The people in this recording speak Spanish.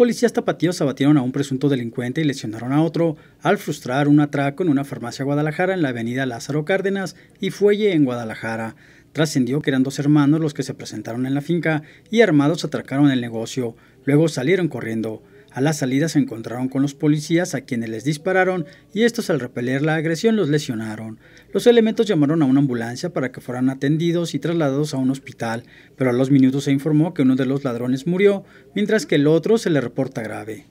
Policías tapatíos abatieron a un presunto delincuente y lesionaron a otro al frustrar un atraco en una farmacia Guadalajara en la avenida Lázaro Cárdenas y Fuelle en Guadalajara. Trascendió que eran dos hermanos los que se presentaron en la finca y armados atracaron el negocio, luego salieron corriendo. A la salida se encontraron con los policías a quienes les dispararon y estos al repeler la agresión los lesionaron. Los elementos llamaron a una ambulancia para que fueran atendidos y trasladados a un hospital, pero a los minutos se informó que uno de los ladrones murió, mientras que el otro se le reporta grave.